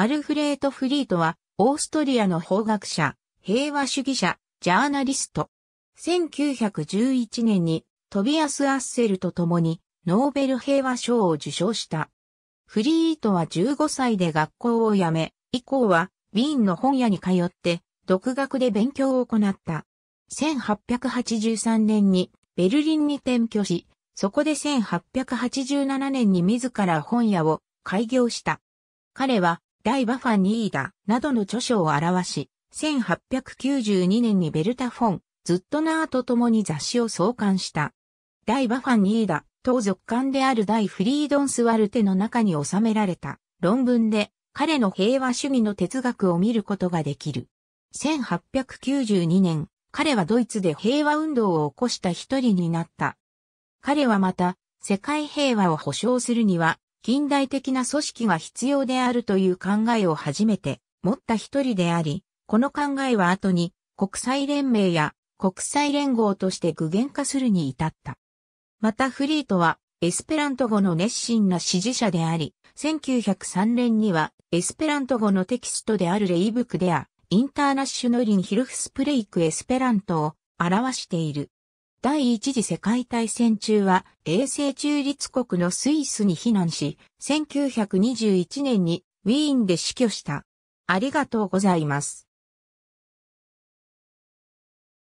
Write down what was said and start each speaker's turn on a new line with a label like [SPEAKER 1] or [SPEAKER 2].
[SPEAKER 1] アルフレート・フリートは、オーストリアの法学者、平和主義者、ジャーナリスト。1911年に、トビアス・アッセルと共に、ノーベル平和賞を受賞した。フリートは15歳で学校を辞め、以降は、ウィーンの本屋に通って、独学で勉強を行った。1883年に、ベルリンに転居し、そこで1887年に自ら本屋を開業した。彼は大バファニーダなどの著書を表し、1892年にベルタ・フォン、ズットナーと共に雑誌を創刊した。大バファニーダ、当続刊である大フリードンスワルテの中に収められた論文で彼の平和主義の哲学を見ることができる。1892年、彼はドイツで平和運動を起こした一人になった。彼はまた、世界平和を保障するには、近代的な組織が必要であるという考えを初めて持った一人であり、この考えは後に国際連盟や国際連合として具現化するに至った。またフリートはエスペラント語の熱心な支持者であり、1903年にはエスペラント語のテキストであるレイブクでア、インターナッシュノリンヒルフスプレイクエスペラントを表している。第一次世界大戦中は衛星中立国のスイスに避難し、1921年にウィーンで死去した。ありがとうございます。